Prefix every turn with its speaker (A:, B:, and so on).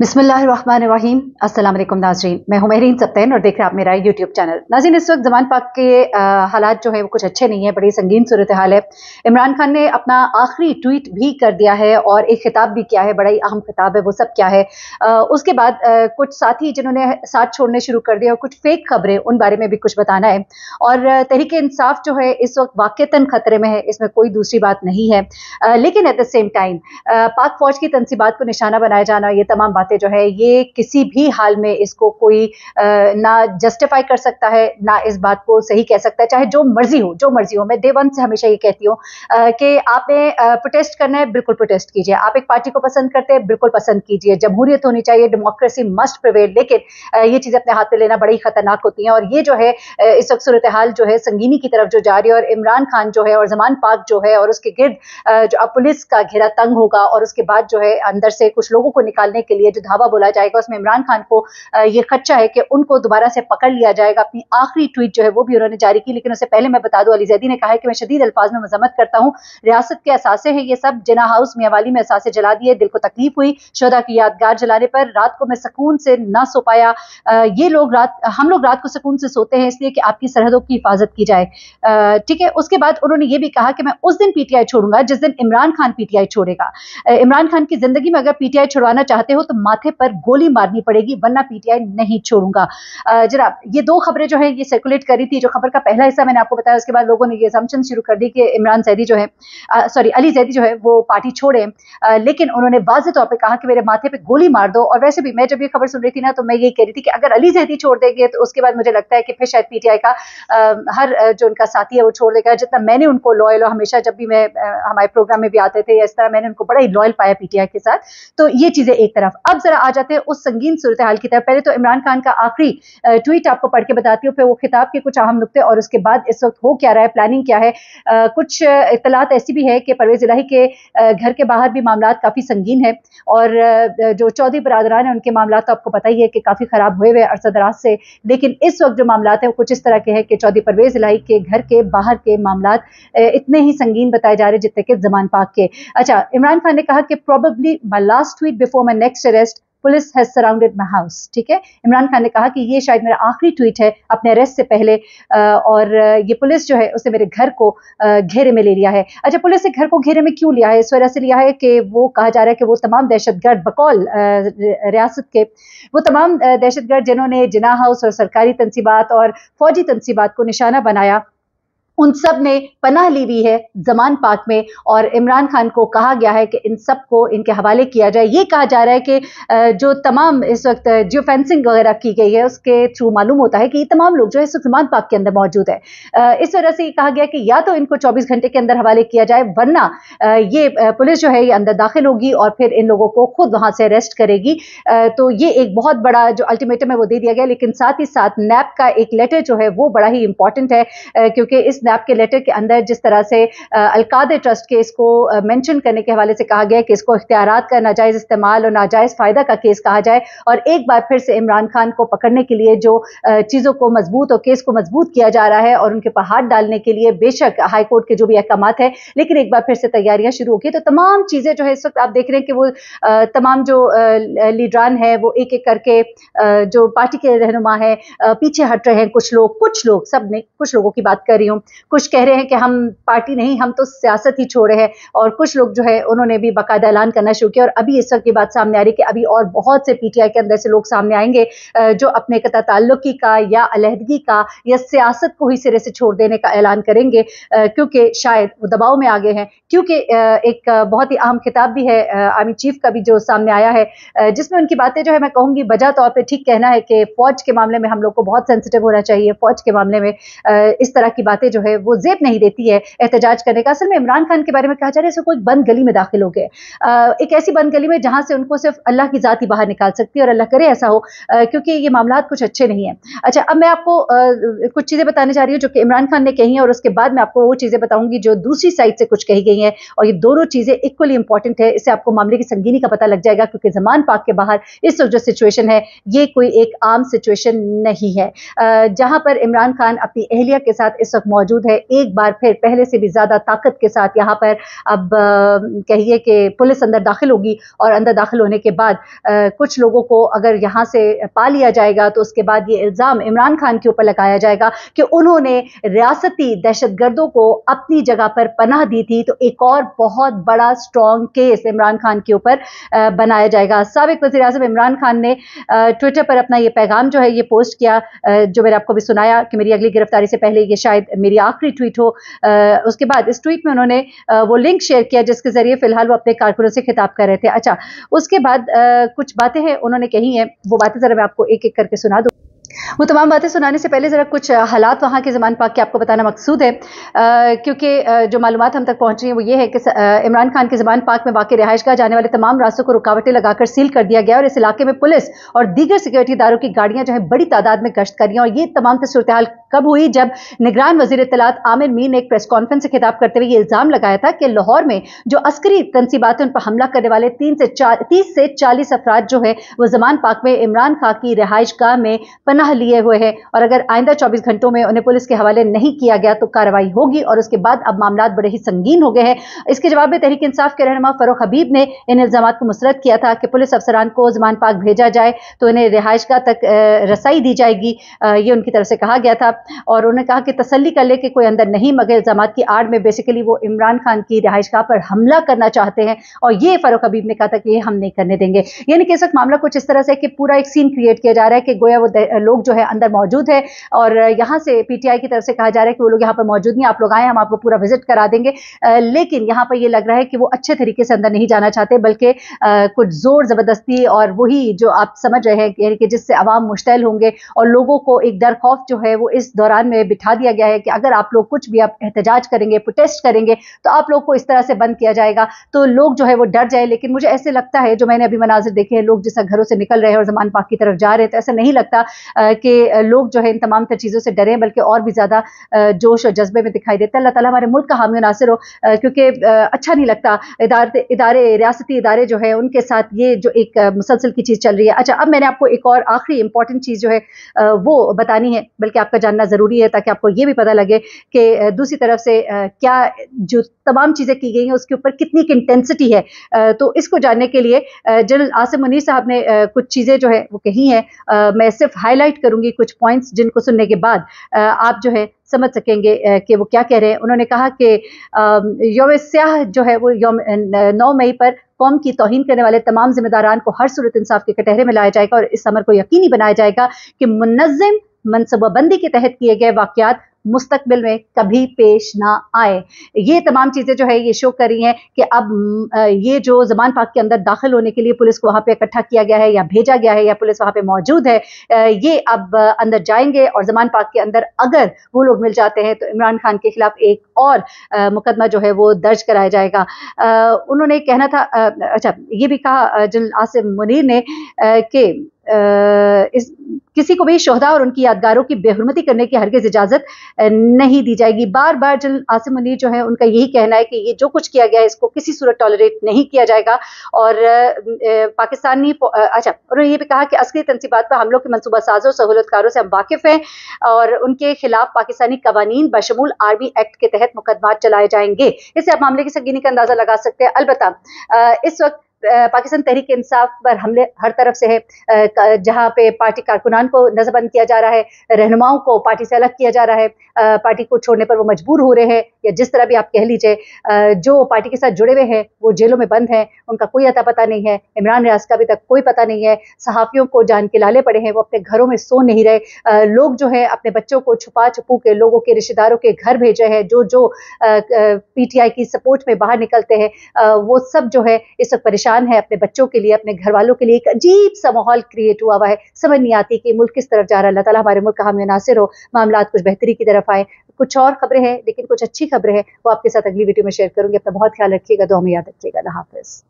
A: बिसमीम असलम नाजरीन मैं हूं महरीन सप्तैन और देख रहे हैं आप मेरा यूट्यूब चैनल नाजीन इस वक्त जमान पाक के हालात जो है वो कुछ अच्छे नहीं है बड़ी संगीन सूरत हाल है इमरान खान ने अपना आखिरी ट्वीट भी कर दिया है और एक खिताब भी किया है बड़ा ही अहम खिताब है वो सब क्या है आ, उसके बाद आ, कुछ साथी जिन्होंने साथ छोड़ने शुरू कर दिया और कुछ फेक खबरें उन बारे में भी कुछ बताना है और तहरीक इंसाफ जो है इस वक्त वाक़ता खतरे में है इसमें कोई दूसरी बात नहीं है लेकिन एट द सेम टाइम पाक फौज की तनसीबात को निशाना बनाया जाना ये तमाम बातें जो है ये किसी भी हाल में इसको कोई ना जस्टिफाई कर सकता है ना इस बात को सही कह सकता है चाहे जो मर्जी हो जो मर्जी हो मैं देवंत से हमेशा ये कहती हूँ कि आपने प्रोटेस्ट करना है बिल्कुल प्रोटेस्ट कीजिए आप एक पार्टी को पसंद करते हैं बिल्कुल पसंद कीजिए जमहूरियत होनी चाहिए डेमोक्रेसी मस्ट प्रिवेल लेकिन ये चीज़ें अपने हाथ में लेना बड़ी खतरनाक होती हैं और ये जो है इस वक्त सूरत हाल जो है संगीनी की तरफ जो जा रही है और इमरान खान जो है और जमान पाक जो है और उसके गिर्द जो अब पुलिस का घेरा तंग होगा और उसके बाद जो है अंदर से कुछ लोगों को निकालने के लिए लिए जो धावा बोला जाएगा उसमें इमरान खान को ये खर्चा है कि उनको दोबारा से पकड़ लिया जाएगा अपनी आखिरी ट्वीट जो है वो भी उन्होंने जारी की लेकिन उससे पहले मैं बता दूं अली जैदी ने कहा है कि मैं शदीद अल्फाज में मजम्मत करता हूँ रियासत के असासे हैं ये सब जिना हाउस मियावाली में असासे जला दिए दिल को तकलीफ हुई शोधा की यादगार जलाने पर रात को मैं सुकून से ना सो पाया ये लोग रात हम लोग रात को सुकून से सोते हैं इसलिए कि आपकी सरहदों की हिफाजत की जाए ठीक है उसके बाद उन्होंने ये भी कहा कि मैं उस दिन पीटीआई छोड़ूंगा जिस दिन इमरान खान पीटीआई छोड़ेगा इमरान खान की जिंदगी में अगर पीटीआई छुड़वाना चाहते हो तो माथे पर गोली मारनी पड़ेगी वरना पीटीआई नहीं छोड़ूंगा जरा ये दो खबरें जो है ये सर्कुलेट करी थी जो खबर का पहला हिस्सा मैंने आपको बताया उसके बाद लोगों ने ये समझन शुरू कर दी कि इमरान जैदी जो है सॉरी अली जैदी जो है वो पार्टी छोड़े आ, लेकिन उन्होंने वाजे तौर पर कहा कि मेरे माथे पर गोली मार दो और वैसे भी मैं जब ये खबर सुन रही थी ना तो मैं यही कह रही थी कि अगर अली जैदी छोड़ देंगे तो उसके बाद मुझे लगता है कि फिर शायद पीटीआई का हर जो उनका साथी है वो छोड़ देगा जितना मैंने उनको लॉयल और हमेशा जब भी मैं हमारे प्रोग्राम में भी आते थे इस तरह मैंने उनको बड़ा ही लॉयल पाया पीटीआई के साथ तो ये चीज़ें एक तरफ अब जरा आ जाते हैं उस संगीन सूरत हाल की तरफ पहले तो इमरान खान का आखिरी ट्वीट आपको पढ़ के बताती हूँ फिर वो खिताब के कुछ अहम नुकते और उसके बाद इस वक्त हो क्या रहा है प्लानिंग क्या है कुछ इतलात ऐसी भी है कि परवेज इलाही के घर के बाहर भी मामला काफ़ी संगीन है और जो चौधरी बरदरान है उनके मामला तो आपको पता ही है कि काफ़ी ख़राब हुए हुए अरसद दराज से लेकिन इस वक्त जो मामला हैं वो कुछ इस तरह के हैं कि चौधरी परवेज इलाही के घर के बाहर के मामला इतने ही संगीन बताए जा रहे जितने के जमान पाक के अच्छा इमरान खान ने कहा कि probably my last tweet before my next arrest police has surrounded my house ठीक है इमरान खान ने कहा कि ये शायद मेरा आखिरी ट्वीट है अपने अरेस्ट से पहले और ये पुलिस जो है उसे मेरे घर को घेरे में ले लिया है अच्छा पुलिस ने घर को घेरे में क्यों लिया है इस वजह से लिया है कि वो कहा जा रहा है कि वो तमाम दहशतगर्द बकौल रियासत के वो तमाम दहशतगर्द जिन्होंने जिना हाउस और सरकारी तनसीबात और फौजी तनसीबात को निशाना बनाया उन सब ने पनाह ली हुई है जमान पाक में और इमरान खान को कहा गया है कि इन सब को इनके हवाले किया जाए ये कहा जा रहा है कि जो तमाम इस वक्त जियो फेंसिंग वगैरह की गई है उसके थ्रू मालूम होता है कि ये तमाम लोग जो है इस जमान पाक के अंदर मौजूद है इस वजह से ये कहा गया कि या तो इनको चौबीस घंटे के अंदर हवाले किया जाए वरना ये पुलिस जो है ये अंदर दाखिल होगी और फिर इन लोगों को खुद वहाँ से अरेस्ट करेगी तो ये एक बहुत बड़ा जो अल्टीमेटम है वो दे दिया गया लेकिन साथ ही साथ नैप का एक लेटर जो है वो बड़ा ही इंपॉर्टेंट है क्योंकि इस जिसने आपके लेटर के अंदर जिस तरह से अलकादे ट्रस्ट के को मैंशन करने के हवाले से कहा गया कि इसको इख्तियार का नाजायज़ इस्तेमाल और नाजायज़ फ़ायदा का केस कहा जाए और एक बार फिर से इमरान खान को पकड़ने के लिए जो चीज़ों को मजबूत और केस को मजबूत किया जा रहा है और उनके ऊपर हाथ डालने के लिए बेशक हाईकोर्ट के जो भी अहकाम है लेकिन एक बार फिर से तैयारियां शुरू होगी तो तमाम चीज़ें जो है इस वक्त आप देख रहे हैं कि वो तमाम जो लीडरान है वो एक एक करके जो पार्टी के रहनुमा है पीछे हट रहे हैं कुछ लोग कुछ लोग सब ने कुछ लोगों की बात कर रही हूं कुछ कह रहे हैं कि हम पार्टी नहीं हम तो सियासत ही छोड़े हैं और कुछ लोग जो है उन्होंने भी बाकायदा ऐलान करना शुरू किया और अभी इस वक्त की बात सामने आ रही है कि अभी और बहुत से पीटीआई के अंदर से लोग सामने आएंगे जो अपने कथा ताल्लुकी का या अलहदगी का या सियासत को ही सिरे से छोड़ देने का ऐलान करेंगे क्योंकि शायद वो दबाव में आ गए हैं क्योंकि एक बहुत ही अहम खिताब भी है आर्मी चीफ का भी जो सामने आया है जिसमें उनकी बातें जो है मैं कहूँगी बजा तौर पर ठीक कहना है कि फौज के मामले में हम लोग को बहुत सेंसिटिव होना चाहिए फौज के मामले में इस तरह की बातें जो है है वो जेब नहीं देती है एहतजाज करने का असल में इमरान खान के बारे में कहा जा रहा है कोई बंद गली में दाखिल हो गए एक ऐसी बंद गली में जहां से उनको सिर्फ अल्लाह की जाति ही बाहर निकाल सकती है और अल्लाह करे ऐसा हो क्योंकि ये मामला कुछ अच्छे नहीं है अच्छा अब मैं आपको कुछ चीज़ें बताने जा रही हूँ जो कि इमरान खान ने कही है और उसके बाद मैं आपको वो चीज़ें बताऊंगी जो दूसरी साइड से कुछ कही गई है और ये दोनों चीज़ें इक्वली इंपॉर्टेंट है इससे आपको मामले की संगीनी का पता लग जाएगा क्योंकि जमान पाक के बाहर इस वक्त जो सिचुएशन है ये कोई एक आम सिचुएशन नहीं है जहां पर इमरान खान अपनी अहलिया के साथ इस वक्त मौजूद मौजूद है एक बार फिर पहले से भी ज़्यादा ताकत के साथ यहाँ पर अब कहिए कि पुलिस अंदर दाखिल होगी और अंदर दाखिल होने के बाद कुछ लोगों को अगर यहाँ से पा लिया जाएगा तो उसके बाद ये इल्ज़ाम इमरान खान के ऊपर लगाया जाएगा कि उन्होंने रियासती दहशतगर्दों को अपनी जगह पर पनाह दी थी तो एक और बहुत बड़ा स्ट्रॉन्ग केस इमरान खान के ऊपर बनाया जाएगा सबक वजी अजम इमरान खान ने ट्विटर पर अपना ये पैगाम जो है ये पोस्ट किया जो मैंने आपको भी सुनाया कि मेरी अगली गिरफ्तारी से पहले ये शायद मेरी ये आखिरी ट्वीट हो उसके बाद इस ट्वीट में उन्होंने वो लिंक शेयर किया जिसके जरिए फिलहाल वो अपने कारकुनों से खिताब कर रहे थे अच्छा उसके बाद कुछ बातें हैं उन्होंने कही हैं वो बातें ज़रा मैं आपको एक एक करके सुना दूँ वो तमाम बातें सुनाने से पहले ज़रा कुछ हालात वहाँ के ज़मान पाक के आपको बताना मकसूद है क्योंकि जो मालूम हम तक पहुँच रही हैं वो ये है कि इमरान खान के ज़मान पाक में वाकई रिहाइश का जाने वाले तमाम रास्तों को रुकावटें लगाकर सील कर दिया गया और इस इलाके में पुलिस और दीगर सिक्योरिटी इदारों की गाड़ियाँ जो है बड़ी तादाद में गश्त करी और ये तमाम सूरत हाल कब हुई जब निगरान वजी इतलात आमिर मीर ने एक प्रेस कॉन्फ्रेंस से खिताब करते हुए ये इल्ज़ाम लगाया था कि लाहौर में जो अस्करी तनसीबात उन पर हमला करने वाले तीन से चार तीस से चालीस अफराद जो है वो जमान पाक में इमरान खां की गाह में पनाह लिए हुए हैं और अगर आइंदा चौबीस घंटों में उन्हें पुलिस के हवाले नहीं किया गया तो कार्रवाई होगी और उसके बाद अब मामला बड़े ही संगीन हो गए हैं इसके जवाब में तहरीक इंसाफ के रहनमा फरोख हबीब ने इन इल्जाम को मुस्रद किया था कि पुलिस अफसरान को जमान पाक भेजा जाए तो इन्हें रिहाइशगा तक रसाई दी जाएगी ये उनकी तरफ से कहा गया था और उन्होंने कहा कि तसली कर ले कि कोई अंदर नहीं मगर इल्जाम की आड़ में बेसिकली वो इमरान खान की रिहायशगा पर हमला करना चाहते हैं और ये फरोख हबीब ने कहा था कि ये हम नहीं करने देंगे यानी कि इस वक्त मामला कुछ इस तरह से कि पूरा एक सीन क्रिएट किया जा रहा है कि गोया वो लोग जो है अंदर मौजूद है और यहाँ से पीटीआई की तरफ से कहा जा रहा है कि वो लोग यहाँ पर मौजूद नहीं आप लोग आए हम आपको पूरा विजिट करा देंगे लेकिन यहाँ पर ये लग रहा है कि वो अच्छे तरीके से अंदर नहीं जाना चाहते बल्कि कुछ जोर ज़बरदस्ती और वही जो आप समझ रहे हैं यानी कि जिससे आवाम मुश्तैल होंगे और लोगों को एक डर खौफ जो है वो इस दौरान में बिठा दिया गया है कि अगर आप लोग कुछ भी आप एहतजाज करेंगे प्रोटेस्ट करेंगे तो आप लोग को इस तरह से बंद किया जाएगा तो लोग जो है वो डर जाए लेकिन मुझे ऐसे लगता है जो मैंने अभी मनाजिर देखे हैं लोग जिस घरों से निकल रहे हैं और जमान पाक की तरफ जा रहे हैं तो ऐसा नहीं लगता कि लोग जो है इन तमाम चीज़ों से डरें बल्कि और भी ज़्यादा जोश और जज्बे में दिखाई देते हैं अल्लाह ताला हमारे मुल्क का हामी नासिर हो क्योंकि अच्छा नहीं लगता इदारे इदारे रियासती इदारे जो है उनके साथ ये जो एक मुसलसल की चीज़ चल रही है अच्छा अब मैंने आपको एक और आखिरी इंपॉर्टेंट चीज़ जो है वो बतानी है बल्कि आपका जानना ज़रूरी है ताकि आपको ये भी पता लगे कि दूसरी तरफ से क्या जो तमाम चीज़ें की गई हैं उसके ऊपर कितनी इंटेंसिटी है तो इसको जानने के लिए जनरल आसिम मुनीर साहब ने कुछ चीज़ें जो है वो कही हैं मैं सिर्फ हाईलाइट हाईलाइट करूंगी कुछ पॉइंट्स जिनको सुनने के बाद आप जो है समझ सकेंगे कि वो क्या कह रहे हैं उन्होंने कहा कि योम स्याह जो है वो योम नौ मई पर कौम की तोहन करने वाले तमाम जिम्मेदारान को हर सूरत इंसाफ के कटहरे में लाया जाएगा और इस समर को यकीनी बनाया जाएगा कि मुनजम मनसूबाबंदी के तहत किए गए वाक़ात मुस्तबिल में कभी पेश ना आए ये तमाम चीज़ें जो है ये शो कर रही हैं कि अब ये जो जमान पाक के अंदर दाखिल होने के लिए पुलिस को वहाँ पे इकट्ठा किया गया है या भेजा गया है या पुलिस वहाँ पे मौजूद है ये अब अंदर जाएंगे और जमान पाक के अंदर अगर वो लोग मिल जाते हैं तो इमरान खान के खिलाफ एक और मुकदमा जो है वो दर्ज कराया जाएगा उन्होंने कहना था अच्छा ये भी कहा जनरल आसिम मुनीर ने कि इस किसी को भी शहदा और उनकी यादगारों की बेहरमती करने की हरगिज इजाजत नहीं दी जाएगी बार बार जल आसिम मनीर जो है उनका यही कहना है कि ये जो कुछ किया गया है इसको किसी सूरत टॉलरेट नहीं किया जाएगा और पाकिस्तानी अच्छा उन्होंने ये भी कहा कि असली तनसीबात पर हमलों के मनसूबा साजों सहूलतकारों से हम वाकिफ हैं और उनके खिलाफ पाकिस्तानी कवानीन बशमूल आर्मी एक्ट के तहत मुकदमा चलाए जाएंगे इससे आप मामले की संगीनी का अंदाजा लगा सकते हैं अलबत्त इस वक्त पाकिस्तान तहरीक इंसाफ पर हमले हर तरफ से है जहाँ पे पार्टी कारकुनान को नजरबंद किया जा रहा है रहनुमाओं को पार्टी से अलग किया जा रहा है पार्टी को छोड़ने पर वो मजबूर हो रहे हैं या जिस तरह भी आप कह लीजिए जो पार्टी के साथ जुड़े हुए हैं वो जेलों में बंद हैं उनका कोई अता पता नहीं है इमरान रियाज का अभी तक कोई पता नहीं है सहाफ़ियों को जान के लाले पड़े हैं वो अपने घरों में सो नहीं रहे लोग जो है अपने बच्चों को छुपा छुपू के लोगों के रिश्तेदारों के घर भेजे हैं जो जो पीटीआई की सपोर्ट में बाहर निकलते हैं वो सब जो है इस वक्त परेशान है अपने बच्चों के लिए अपने घर वालों के लिए एक अजीब सा माहौल क्रिएट हुआ हुआ है समझ नहीं आती कि मुल्क किस तरफ जा रहा है अल्लाह ताला हमारे मुल्क का हमें नासिर हो मामला कुछ बेहतरी की तरफ आए कुछ और खबरें हैं लेकिन कुछ अच्छी खबरें हैं वो आपके साथ अगली वीडियो में शेयर करूंगी अपना बहुत ख्याल रखिएगा तो हमें याद रखिएगा हाफिज़